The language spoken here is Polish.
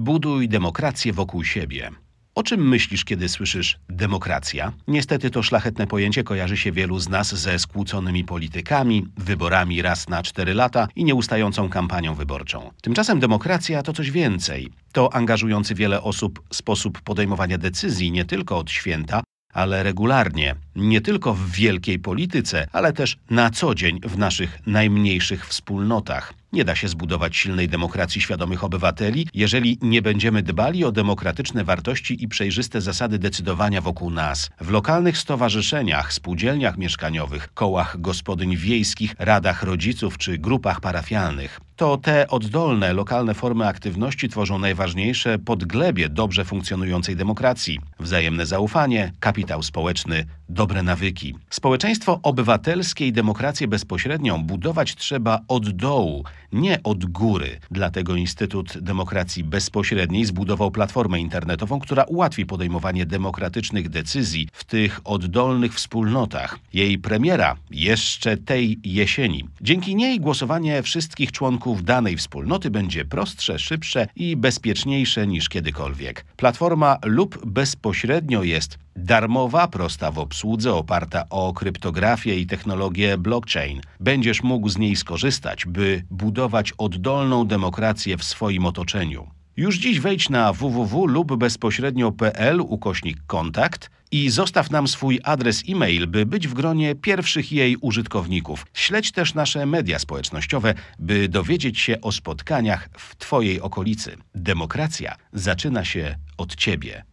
Buduj demokrację wokół siebie. O czym myślisz, kiedy słyszysz demokracja? Niestety to szlachetne pojęcie kojarzy się wielu z nas ze skłóconymi politykami, wyborami raz na cztery lata i nieustającą kampanią wyborczą. Tymczasem demokracja to coś więcej. To angażujący wiele osób sposób podejmowania decyzji nie tylko od święta, ale regularnie, nie tylko w wielkiej polityce, ale też na co dzień w naszych najmniejszych wspólnotach. Nie da się zbudować silnej demokracji świadomych obywateli, jeżeli nie będziemy dbali o demokratyczne wartości i przejrzyste zasady decydowania wokół nas. W lokalnych stowarzyszeniach, spółdzielniach mieszkaniowych, kołach gospodyń wiejskich, radach rodziców czy grupach parafialnych. To te oddolne, lokalne formy aktywności tworzą najważniejsze podglebie dobrze funkcjonującej demokracji. Wzajemne zaufanie, kapitał społeczny, dobre nawyki. Społeczeństwo obywatelskie i demokrację bezpośrednią budować trzeba od dołu, nie od góry. Dlatego Instytut Demokracji Bezpośredniej zbudował platformę internetową, która ułatwi podejmowanie demokratycznych decyzji w tych oddolnych wspólnotach. Jej premiera jeszcze tej jesieni. Dzięki niej głosowanie wszystkich członków członków danej wspólnoty będzie prostsze, szybsze i bezpieczniejsze niż kiedykolwiek. Platforma lub bezpośrednio jest darmowa, prosta w obsłudze, oparta o kryptografię i technologię blockchain. Będziesz mógł z niej skorzystać, by budować oddolną demokrację w swoim otoczeniu. Już dziś wejdź na www lub bezpośrednio.pl ukośnik kontakt i zostaw nam swój adres e-mail, by być w gronie pierwszych jej użytkowników. Śledź też nasze media społecznościowe, by dowiedzieć się o spotkaniach w Twojej okolicy. Demokracja zaczyna się od Ciebie.